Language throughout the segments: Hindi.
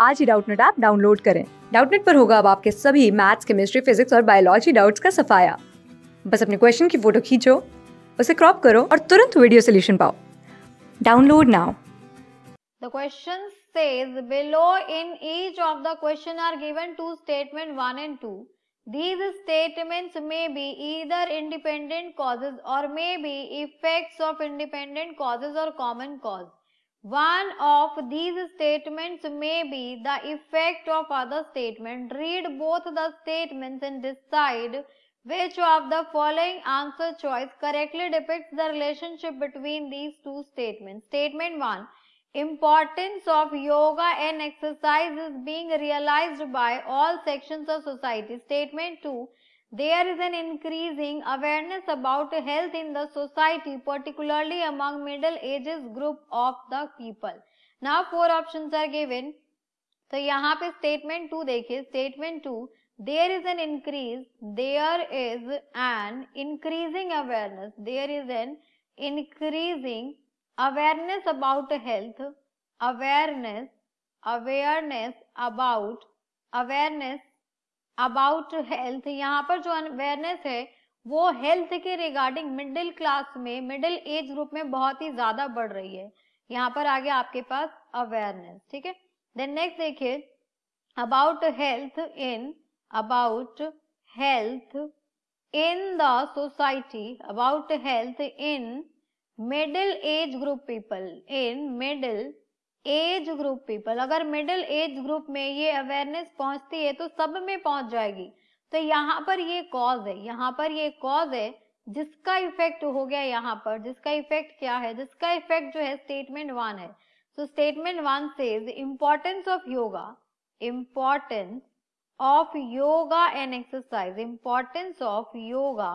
आज ही डाउटनेट ऐप डाउनलोड करें डाउटनेट पर होगा अब आपके सभी मैथ्स केमिस्ट्री फिजिक्स और बायोलॉजी डाउट्स का सफाया बस अपने क्वेश्चन की फोटो खींचो उसे क्रॉप करो और तुरंत वीडियो सोल्यूशन पाओ download now The question says below in each of the question are given two statement 1 and 2. These statements may be either independent causes or may be effects of independent causes or common cause. One of these statements may be the effect of other statement. Read both the statements and decide which of the following answer choice correctly depicts the relationship between these two statements. Statement 1. Importance of yoga and exercise is being realized by all sections of society. Statement 2. There is an increasing awareness about health in the society, particularly among middle ages group of the people. Now four options are given. So, यहाँ पे statement two. देखिए statement two. there is an increase, there is an increasing awareness, there is an increasing awareness about health, awareness, awareness about, awareness about health यहाँ पर जो अवेयरनेस है वो हेल्थ के रिगार्डिंग मिडिल क्लास में मिडिल एज ग्रुप में बहुत ही ज्यादा बढ़ रही है यहाँ पर आगे आपके पास अवेयरनेस ठीक है देन नेक्स्ट देखिए about health in about health in the society about health in middle age group people in middle age group people अगर मिडिल एज ग्रुप में ये अवेयरनेस पहुंचती है तो सब में पहुंच जाएगी तो यहाँ पर ये कॉज है यहाँ पर ये कॉज है जिसका इफेक्ट हो गया यहाँ पर जिसका इफेक्ट क्या है जिसका इफेक्ट जो है स्टेटमेंट वन है सो स्टेटमेंट वन से importance of yoga importance of yoga and exercise importance of yoga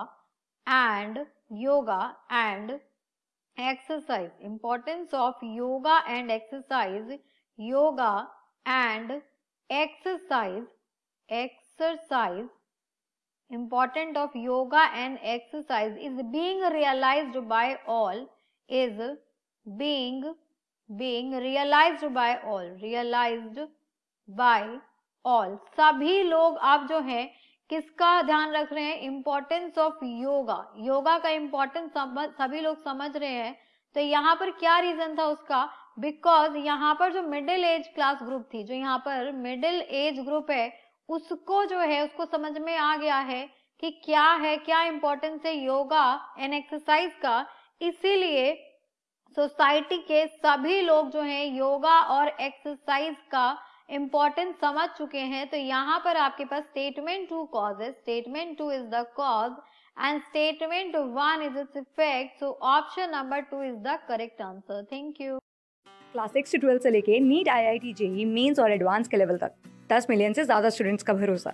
and yoga and exercise importance of yoga and exercise yoga and exercise exercise important of yoga and exercise is being realize by all is being being realize by all realize by all सभी लोग आप जो है किसका ध्यान रख रहे हैं इंपॉर्टेंस ऑफ योगा योगा का इंपॉर्टेंस सभी लोग समझ रहे हैं तो यहाँ पर क्या रीजन था उसका बिकॉज यहाँ पर जो मिडिल एज क्लास ग्रुप थी जो यहाँ पर मिडिल एज ग्रुप है उसको जो है उसको समझ में आ गया है कि क्या है क्या इंपॉर्टेंस है योगा एंड एक्सरसाइज का इसीलिए सोसाइटी के सभी लोग जो है योगा और एक्सरसाइज का इंपॉर्टेंट समझ चुके हैं तो यहाँ पर आपके पास स्टेटमेंट टू कॉज है statement two is the cause and statement one is its effect so option number two is the correct answer thank you class six से ट्वेल्थ से लेके NEET I I T JEE mains और एडवांस के लेवल तक दस मिलियन से ज्यादा स्टूडेंट्स का भरोसा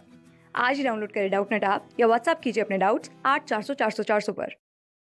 आज ही डाउनलोड करें डाउट नेट आप या व्हाट्सअप कीजिए अपने डाउट्स आठ चार सौ चार सौ चार सौ पर